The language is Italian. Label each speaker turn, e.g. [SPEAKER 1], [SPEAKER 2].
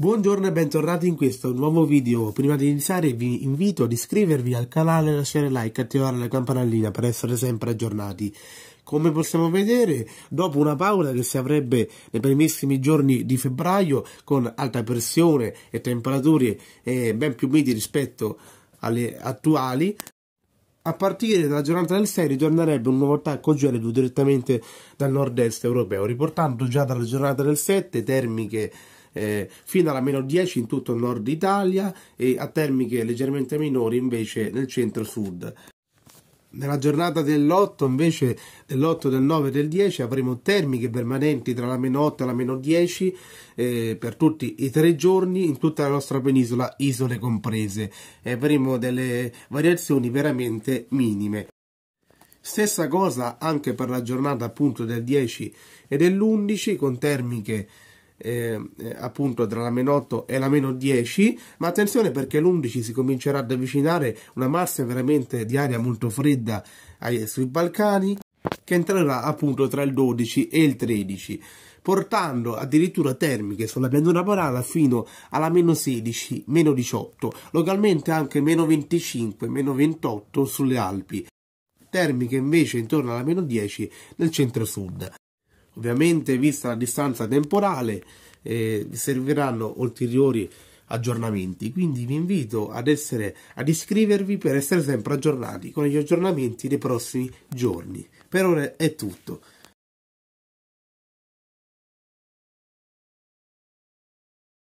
[SPEAKER 1] Buongiorno e bentornati in questo nuovo video. Prima di iniziare vi invito ad iscrivervi al canale, lasciare like e attivare la campanellina per essere sempre aggiornati. Come possiamo vedere, dopo una pausa che si avrebbe nei primissimi giorni di febbraio con alta pressione e temperature eh, ben più miti rispetto alle attuali, a partire dalla giornata del 6 ritornerebbe un nuovo attacco gelido direttamente dal nord-est europeo, riportando già dalla giornata del 7 termiche eh, fino alla meno 10 in tutto il nord Italia e a termiche leggermente minori invece nel centro-sud. Nella giornata dell'8 invece dell'8, del 9 e del 10 avremo termiche permanenti tra la meno 8 e la meno 10 eh, per tutti i tre giorni in tutta la nostra penisola, isole comprese. E avremo delle variazioni veramente minime. Stessa cosa anche per la giornata appunto del 10 e dell'11 con termiche Ehm, eh, appunto tra la meno 8 e la meno 10 ma attenzione perché l'11 si comincerà ad avvicinare una massa veramente di aria molto fredda sui Balcani che entrerà appunto tra il 12 e il 13 portando addirittura termiche sulla pianura parana fino alla meno 16, meno 18, localmente anche meno 25, meno 28 sulle Alpi, termiche invece intorno alla meno 10 nel centro-sud. Ovviamente, vista la distanza temporale, eh, serviranno ulteriori aggiornamenti, quindi vi invito ad, essere, ad iscrivervi per essere sempre aggiornati con gli aggiornamenti dei prossimi giorni. Per ora è tutto.